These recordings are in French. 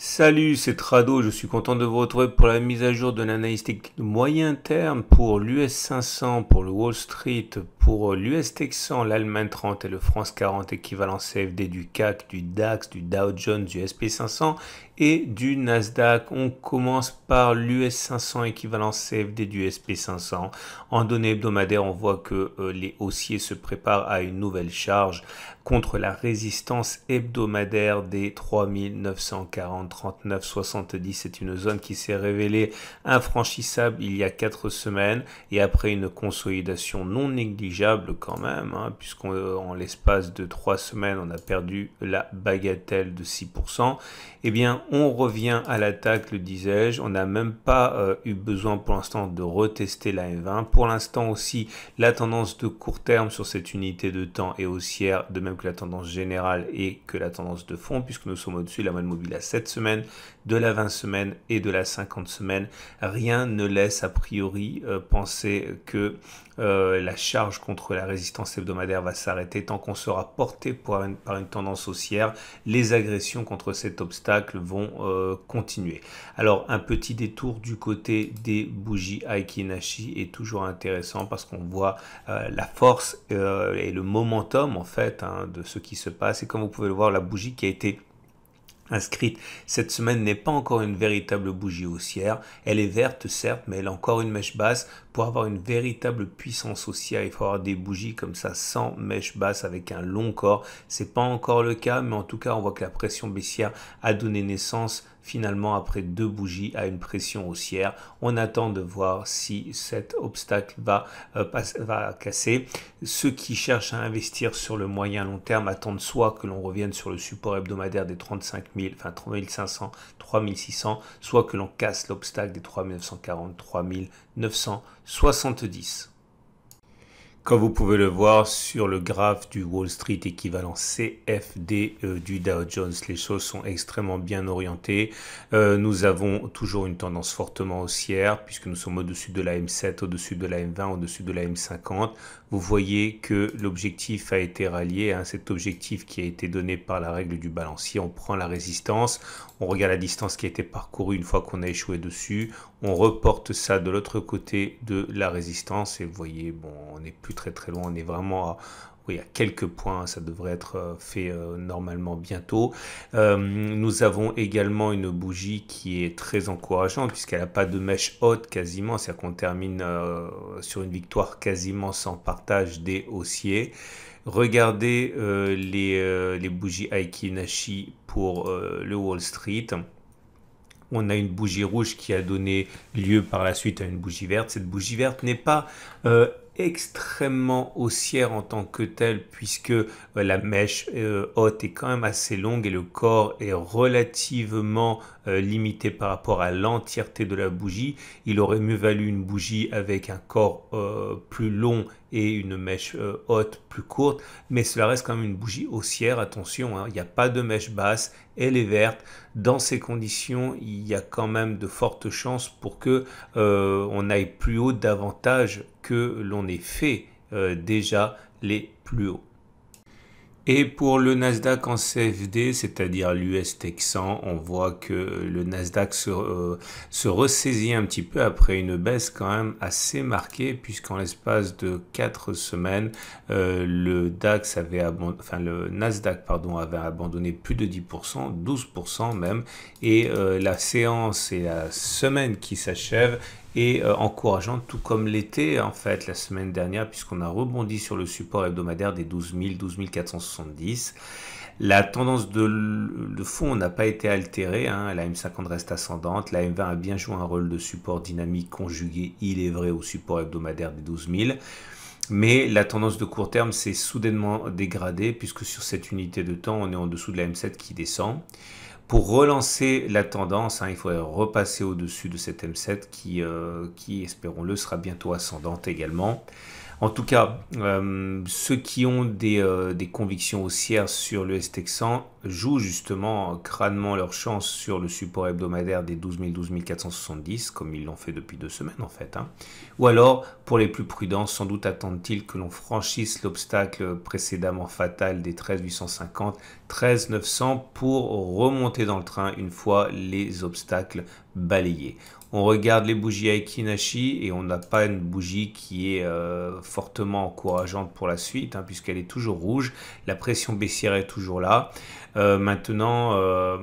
Salut, c'est Trado, je suis content de vous retrouver pour la mise à jour de l'analyse moyen terme pour l'US 500, pour le Wall Street, pour euh, l'US Texan, l'Allemagne 30 et le France 40 équivalent CFD du CAC, du DAX, du Dow Jones, du SP 500 et du Nasdaq. On commence par l'US 500 équivalent CFD du SP 500. En données hebdomadaires, on voit que euh, les haussiers se préparent à une nouvelle charge contre la résistance hebdomadaire des 3940 3970. C'est une zone qui s'est révélée infranchissable il y a 4 semaines et après une consolidation non négligeable quand même, hein, puisqu'en euh, l'espace de 3 semaines on a perdu la bagatelle de 6%, eh bien on revient à l'attaque, le disais-je. On n'a même pas euh, eu besoin pour l'instant de retester la M20. Pour l'instant aussi, la tendance de court terme sur cette unité de temps est haussière, de même que la tendance générale et que la tendance de fond, puisque nous sommes au-dessus de la moyenne mobile à 7 semaines, de la 20 semaines et de la 50 semaines. Rien ne laisse a priori euh, penser que euh, la charge contre la résistance hebdomadaire va s'arrêter tant qu'on sera porté par une tendance haussière. Les agressions contre cet obstacle vont euh, continuer. Alors un petit détour du côté des bougies Aikinashi est toujours intéressant parce qu'on voit euh, la force euh, et le momentum en fait hein, de ce qui se passe. Et comme vous pouvez le voir, la bougie qui a été inscrite cette semaine n'est pas encore une véritable bougie haussière. Elle est verte certes, mais elle a encore une mèche basse. Pour avoir une véritable puissance haussière, il faut avoir des bougies comme ça sans mèche basse avec un long corps. C'est pas encore le cas, mais en tout cas, on voit que la pression baissière a donné naissance finalement après deux bougies à une pression haussière. On attend de voir si cet obstacle va, euh, va casser. Ceux qui cherchent à investir sur le moyen long terme attendent soit que l'on revienne sur le support hebdomadaire des 35 000, enfin 3500, 3600, soit que l'on casse l'obstacle des 3940, 3970. Comme vous pouvez le voir sur le graphe du Wall Street équivalent CFD euh, du Dow Jones, les choses sont extrêmement bien orientées. Euh, nous avons toujours une tendance fortement haussière puisque nous sommes au-dessus de la M7, au-dessus de la M20, au-dessus de la M50. Vous voyez que l'objectif a été rallié hein. cet objectif qui a été donné par la règle du balancier. On prend la résistance, on regarde la distance qui a été parcourue une fois qu'on a échoué dessus, on reporte ça de l'autre côté de la résistance et vous voyez, bon, on n'est plus très très loin, on est vraiment à, oui, à quelques points, ça devrait être euh, fait euh, normalement bientôt. Euh, nous avons également une bougie qui est très encourageante puisqu'elle n'a pas de mèche haute quasiment, c'est-à-dire qu'on termine sur une victoire quasiment sans partage des haussiers. Regardez les, les, bougies Aikinashi pour le Wall Street on a une bougie rouge qui a donné lieu par la suite à une bougie verte. Cette bougie verte n'est pas euh, extrêmement haussière en tant que telle puisque euh, la mèche euh, haute est quand même assez longue et le corps est relativement euh, limité par rapport à l'entièreté de la bougie. Il aurait mieux valu une bougie avec un corps plus long et une mèche haute plus courte, mais cela reste quand même une bougie haussière, attention, hein. il n'y a pas de mèche basse, elle est verte. Dans ces conditions, il y a quand même de fortes chances pour que on aille plus haut davantage l'on ait fait euh, déjà les plus hauts. Et pour le Nasdaq en CFD, c'est-à-dire l'US Texan, on voit que le Nasdaq euh, se, ressaisit un petit peu après une baisse quand même assez marquée, puisqu'en l'espace de 4 semaines, euh, le DAX avait enfin le Nasdaq pardon avait abandonné plus de 10%, 12% même, et la séance et la semaine qui s'achève et euh, encourageante, tout comme l'été, en fait la semaine dernière, puisqu'on a rebondi sur le support hebdomadaire des 12 000, 12 470. La tendance de fond n'a pas été altérée, hein. la M50 reste ascendante, la M20 a bien joué un rôle de support dynamique conjugué, il est vrai, au support hebdomadaire des 12 000. Mais la tendance de court terme s'est soudainement dégradée puisque sur cette unité de temps, on est en dessous de la M7 qui descend pour relancer la tendance, hein, il faudrait repasser au-dessus de cette M7 qui, euh, qui espérons-le, sera bientôt ascendante également. En tout cas, euh, ceux qui ont des, euh, des, convictions haussières sur le STX100, jouent justement crânement leur chance sur le support hebdomadaire des 12 12 470, comme ils l'ont fait depuis deux semaines en fait. Hein. Ou alors, pour les plus prudents, sans doute attendent-ils que l'on franchisse l'obstacle précédemment fatal des 13 850, 13 900 pour remonter dans le train une fois les obstacles balayés. On regarde les bougies Aikinashi et on n'a pas une bougie qui est euh, fortement encourageante pour la suite, hein, puisqu'elle est toujours rouge. La pression baissière est toujours là. Euh, maintenant, euh,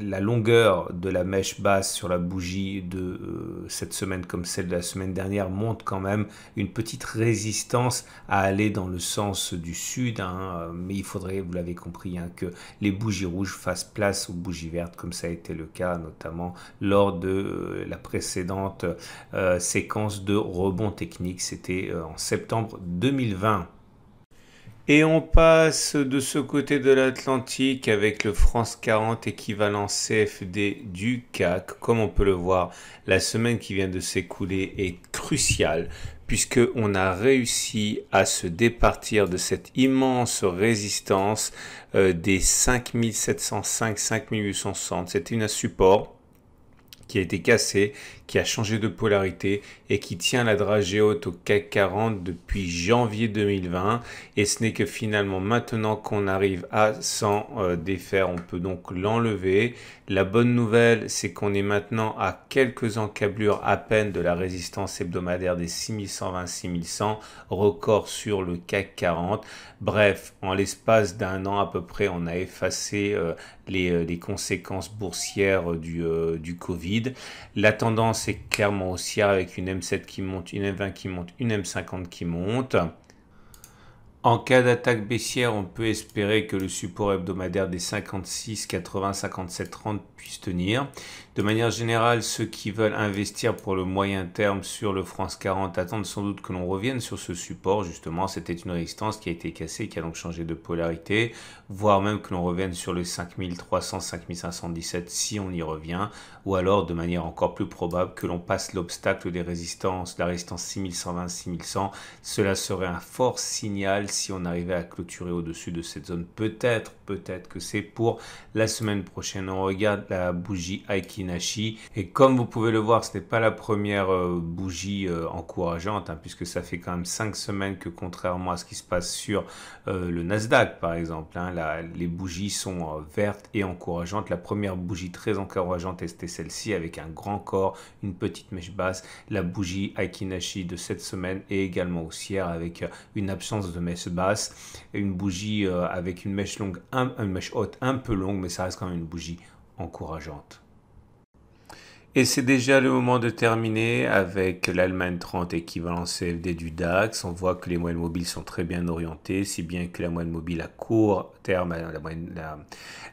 la longueur de la mèche basse sur la bougie de euh, cette semaine comme celle de la semaine dernière montre quand même une petite résistance à aller dans le sens du sud. Hein. mais il faudrait, vous l'avez compris, hein, que les bougies rouges fassent place aux bougies vertes, comme ça a été le cas notamment lors de la précédente séquence de rebond technique. C'était en septembre 2020. Et on passe de ce côté de l'Atlantique avec le France 40 équivalent CFD du CAC. Comme on peut le voir, la semaine qui vient de s'écouler est cruciale puisque on a réussi à se départir de cette immense résistance euh, des 5705-5860. C'était une support qui a été cassé, qui a changé de polarité et qui tient la dragée haute au CAC 40 depuis janvier 2020. Et ce n'est que finalement maintenant qu'on arrive à 100 euh, défaire, on peut donc l'enlever. La bonne nouvelle, c'est qu'on est maintenant à quelques encablures à peine de la résistance hebdomadaire des 6120-6100, record sur le CAC 40. Bref, en l'espace d'un an à peu près, on a effacé euh, euh, les, conséquences boursières du Covid. La tendance est clairement haussière avec une M7 qui monte, une M20 qui monte, une M50 qui monte. En cas d'attaque baissière, on peut espérer que le support hebdomadaire des 56, 80, 57, 30 puisse tenir. De manière générale, ceux qui veulent investir pour le moyen terme sur le France 40 attendent sans doute que l'on revienne sur ce support. Justement, c'était une résistance qui a été cassée, qui a donc changé de polarité, voire même que l'on revienne sur le 5300, 5517 si on y revient, ou alors de manière encore plus probable que l'on passe l'obstacle des résistances, la résistance 6120, 6100. Cela serait un fort signal si on arrivait à clôturer au-dessus de cette zone. Peut-être, peut-être que c'est pour la semaine prochaine. On regarde la bougie Aikinashi. Et comme vous pouvez le voir, ce n'est pas la première euh, bougie euh, encourageante, hein, puisque ça fait quand même cinq semaines que contrairement à ce qui se passe sur euh, le Nasdaq, par exemple, hein, les bougies sont vertes et encourageantes. La première bougie très encourageante était celle-ci avec un grand corps, une petite mèche basse. La bougie Aikinashi de cette semaine est également haussière avec une absence de mèche se basse et une bougie euh, avec une mèche longue, une mèche haute un peu longue, mais ça reste quand même une bougie encourageante. Et c'est déjà le moment de terminer avec l'Allemagne 30 équivalent CFD du DAX. On voit que les moyennes mobiles sont très bien orientées, si bien que la moyenne mobile à court terme,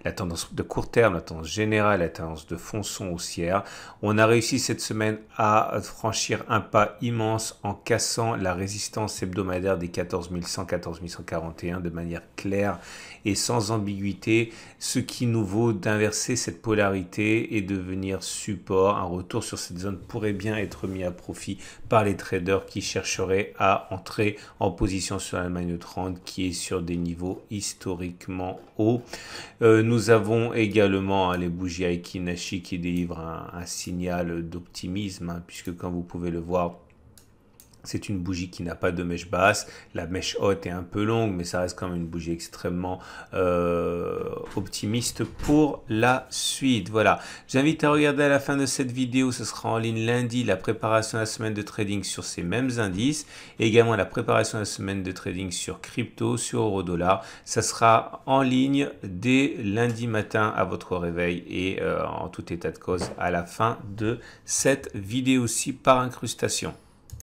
la, tendance de court terme, la tendance générale, la tendance de fond sont haussières. On a réussi cette semaine à franchir un pas immense en cassant la résistance hebdomadaire des 14 100, de manière claire et sans ambiguïté, ce qui nous vaut d'inverser cette polarité et devenir support un retour sur cette zone pourrait bien être mis à profit par les traders qui chercheraient à entrer en position sur l'Allemagne 30 qui est sur des niveaux historiquement hauts. Euh, nous avons également hein, les bougies Aikinashi qui délivrent un, signal d'optimisme hein, puisque comme vous pouvez le voir, c'est une bougie qui n'a pas de mèche basse. La mèche haute est un peu longue, mais ça reste quand même une bougie extrêmement euh, optimiste pour la suite. Voilà. J'invite à regarder à la fin de cette vidéo, ce sera en ligne lundi, la préparation à la semaine de trading sur ces mêmes indices. Et également la préparation à la semaine de trading sur crypto, sur euro dollar. Ça sera en ligne dès lundi matin à votre réveil et euh, en tout état de cause à la fin de cette vidéo-ci par incrustation.